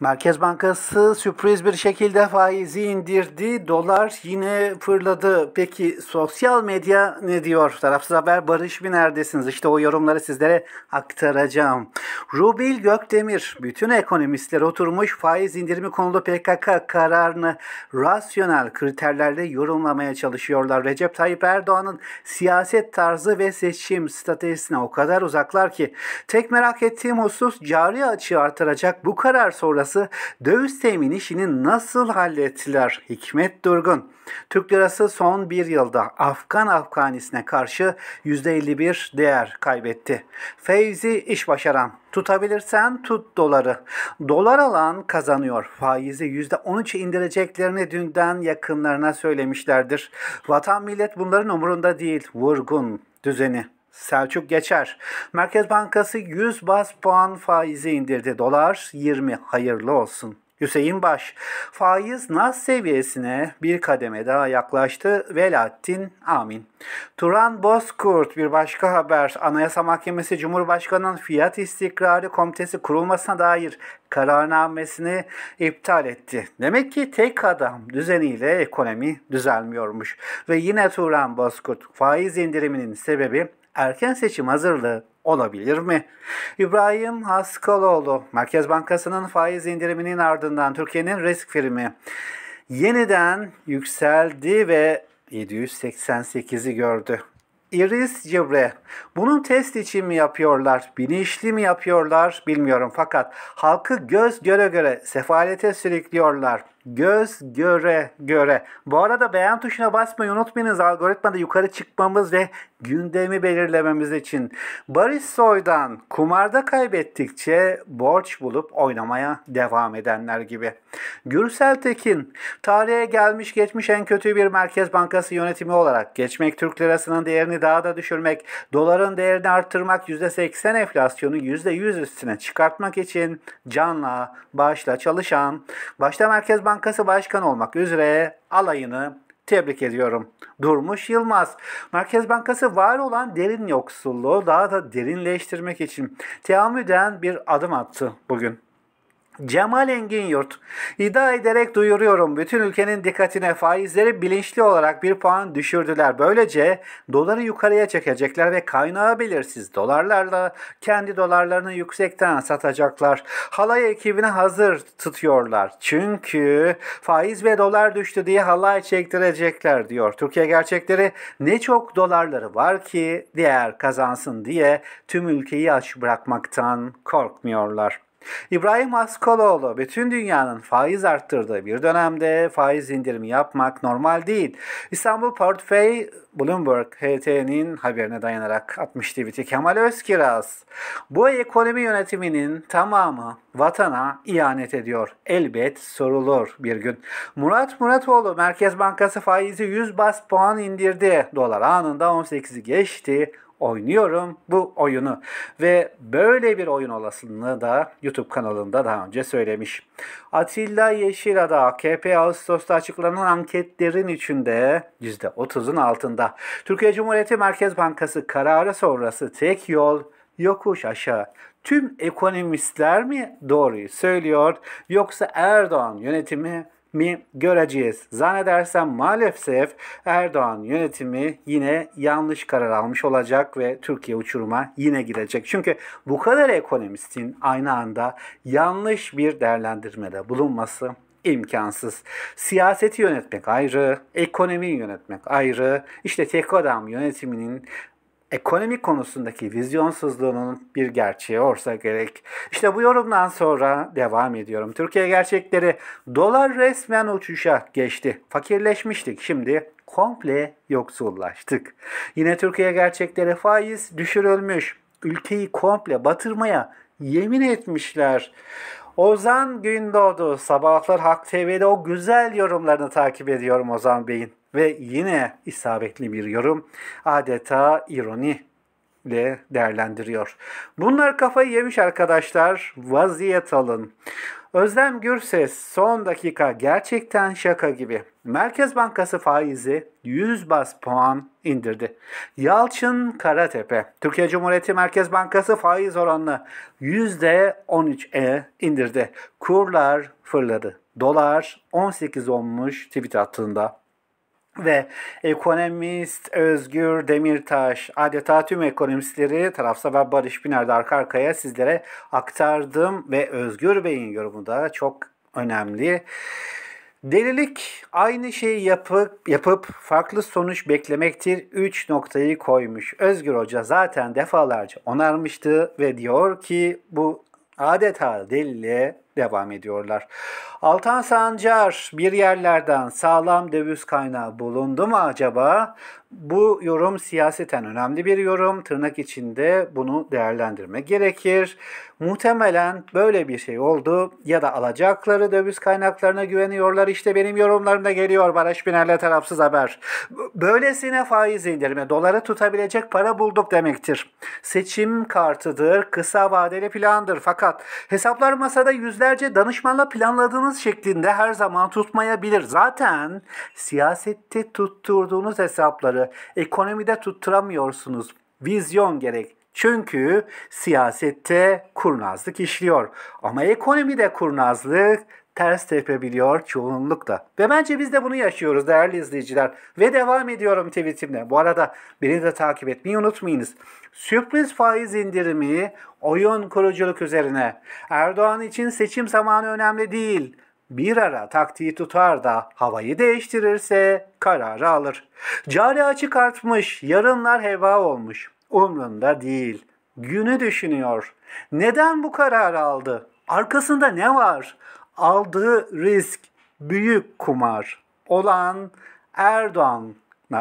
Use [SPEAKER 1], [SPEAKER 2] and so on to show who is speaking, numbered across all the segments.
[SPEAKER 1] Merkez Bankası sürpriz bir şekilde faizi indirdi. Dolar yine fırladı. Peki sosyal medya ne diyor? Tarafsız Haber Barış mı neredesiniz? İşte o yorumları sizlere aktaracağım. Rubil Gökdemir bütün ekonomistler oturmuş faiz indirimi konulu PKK kararını rasyonel kriterlerle yorumlamaya çalışıyorlar. Recep Tayyip Erdoğan'ın siyaset tarzı ve seçim stratejisine o kadar uzaklar ki tek merak ettiğim husus cari açığı artıracak bu karar sonrası lirası döviz temin işini nasıl hallettiler? Hikmet Durgun. Türk lirası son bir yılda Afgan Afganisine karşı %51 değer kaybetti. Feyzi iş başaran. Tutabilirsen tut doları. Dolar alan kazanıyor. Faizi %13 indireceklerini dünden yakınlarına söylemişlerdir. Vatan millet bunların umurunda değil. Vurgun düzeni. Selçuk Geçer. Merkez Bankası 100 bas puan faizi indirdi. Dolar 20 hayırlı olsun. Hüseyin Baş, faiz nas seviyesine bir kademe daha yaklaştı. Veladdin amin. Turan Bozkurt bir başka haber. Anayasa Mahkemesi Cumhurbaşkanı'nın fiyat istikrarı komitesi kurulmasına dair kararnamesini iptal etti. Demek ki tek adam düzeniyle ekonomi düzelmiyormuş. Ve yine Turan Bozkurt faiz indiriminin sebebi erken seçim hazırlığı olabilir mi? İbrahim Haskaloğlu, Merkez Bankası'nın faiz indiriminin ardından Türkiye'nin risk primi yeniden yükseldi ve 788'i gördü. Iris Cibre. Bunun test için mi yapıyorlar, bilinçli mi yapıyorlar bilmiyorum fakat halkı göz göre göre sefalete sürüklüyorlar. Göz göre göre. Bu arada beğen tuşuna basmayı unutmayınız. Algoritmada yukarı çıkmamız ve gündemi belirlememiz için. Barış Soy'dan kumarda kaybettikçe borç bulup oynamaya devam edenler gibi. Gürsel Tekin, tarihe gelmiş geçmiş en kötü bir Merkez Bankası yönetimi olarak geçmek Türk lirasının değerini daha da düşürmek, doların değerini arttırmak, %80 enflasyonu %100 üstüne çıkartmak için canla başla çalışan, başta Merkez Bankası Bankası Başkanı olmak üzere alayını tebrik ediyorum. Durmuş Yılmaz. Merkez Bankası var olan derin yoksulluğu daha da derinleştirmek için teamüden bir adım attı bugün. Cemal Engin Yurt, iddia ederek duyuruyorum bütün ülkenin dikkatine faizleri bilinçli olarak bir puan düşürdüler. Böylece doları yukarıya çekecekler ve kaynağı belirsiz dolarlarla kendi dolarlarını yüksekten satacaklar. Halay ekibini hazır tutuyorlar. Çünkü faiz ve dolar düştü diye halay çektirecekler diyor. Türkiye gerçekleri ne çok dolarları var ki diğer kazansın diye tüm ülkeyi aç bırakmaktan korkmuyorlar. İbrahim Askoloğlu bütün dünyanın faiz arttırdığı bir dönemde faiz indirimi yapmak normal değil. İstanbul Portföy Bloomberg HT'nin haberine dayanarak 60 tweet'i Kemal Özkiraz. Bu ekonomi yönetiminin tamamı vatana ihanet ediyor. Elbet sorulur bir gün. Murat Muratoğlu Merkez Bankası faizi 100 bas puan indirdi. Dolar anında 18'i geçti oynuyorum bu oyunu. Ve böyle bir oyun olasılığını da YouTube kanalında daha önce söylemiş. Atilla Yeşilada AKP Ağustos'ta açıklanan anketlerin içinde %30'un altında. Türkiye Cumhuriyeti Merkez Bankası kararı sonrası tek yol yokuş aşağı. Tüm ekonomistler mi doğruyu söylüyor yoksa Erdoğan yönetimi mi göreceğiz. Zannedersem maalesef Erdoğan yönetimi yine yanlış karar almış olacak ve Türkiye uçuruma yine girecek. Çünkü bu kadar ekonomistin aynı anda yanlış bir değerlendirmede bulunması imkansız. Siyaseti yönetmek ayrı, ekonomiyi yönetmek ayrı. İşte tek adam yönetiminin ekonomi konusundaki vizyonsuzluğunun bir gerçeği olsa gerek. İşte bu yorumdan sonra devam ediyorum. Türkiye gerçekleri dolar resmen uçuşa geçti. Fakirleşmiştik şimdi komple yoksullaştık. Yine Türkiye gerçekleri faiz düşürülmüş. Ülkeyi komple batırmaya yemin etmişler. Ozan Gündoğdu sabahlar Hak TV'de o güzel yorumlarını takip ediyorum Ozan Bey'in. Ve yine isabetli bir yorum adeta ironi ile değerlendiriyor. Bunlar kafayı yemiş arkadaşlar vaziyet alın. Özlem Gürses son dakika gerçekten şaka gibi. Merkez Bankası faizi 100 bas puan indirdi. Yalçın Karatepe, Türkiye Cumhuriyeti Merkez Bankası faiz oranını %13'e e indirdi. Kurlar fırladı. Dolar 18 olmuş tweet attığında ve ekonomist Özgür Demirtaş adeta tüm ekonomistleri ve Barış Biner'de arka arkaya sizlere aktardım ve Özgür Bey'in yorumu da çok önemli. Delilik aynı şeyi yapıp, yapıp farklı sonuç beklemektir. 3 noktayı koymuş. Özgür Hoca zaten defalarca onarmıştı ve diyor ki bu adeta deliliğe devam ediyorlar. Altan Sancar bir yerlerden sağlam döviz kaynağı bulundu mu acaba? Bu yorum siyaseten önemli bir yorum. Tırnak içinde bunu değerlendirme gerekir. Muhtemelen böyle bir şey oldu ya da alacakları döviz kaynaklarına güveniyorlar. İşte benim yorumlarımda geliyor Barış Biner'le tarafsız haber. Böylesine faiz indirme, doları tutabilecek para bulduk demektir. Seçim kartıdır, kısa vadeli plandır. Fakat hesaplar masada yüzlerce danışmanla planladığınız şeklinde her zaman tutmayabilir. Zaten siyasette tutturduğunuz hesapları kararları ekonomide tutturamıyorsunuz. Vizyon gerek. Çünkü siyasette kurnazlık işliyor. Ama ekonomide kurnazlık ters tepebiliyor çoğunlukla. Ve bence biz de bunu yaşıyoruz değerli izleyiciler. Ve devam ediyorum tweetimle. Bu arada beni de takip etmeyi unutmayınız. Sürpriz faiz indirimi oyun kuruculuk üzerine. Erdoğan için seçim zamanı önemli değil bir ara taktiği tutar da havayı değiştirirse kararı alır. Cari açık artmış, yarınlar heva olmuş. Umrunda değil. Günü düşünüyor. Neden bu kararı aldı? Arkasında ne var? Aldığı risk büyük kumar. Olan Erdoğan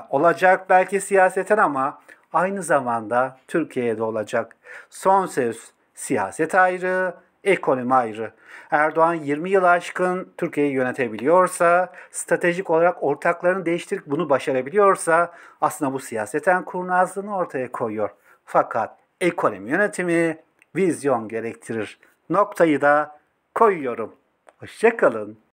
[SPEAKER 1] olacak belki siyaseten ama aynı zamanda Türkiye'de olacak. Son söz siyaset ayrı, ekonomi ayrı. Erdoğan 20 yıl aşkın Türkiye'yi yönetebiliyorsa, stratejik olarak ortaklarını değiştirip bunu başarabiliyorsa aslında bu siyaseten kurnazlığını ortaya koyuyor. Fakat ekonomi yönetimi vizyon gerektirir. Noktayı da koyuyorum. Hoşçakalın.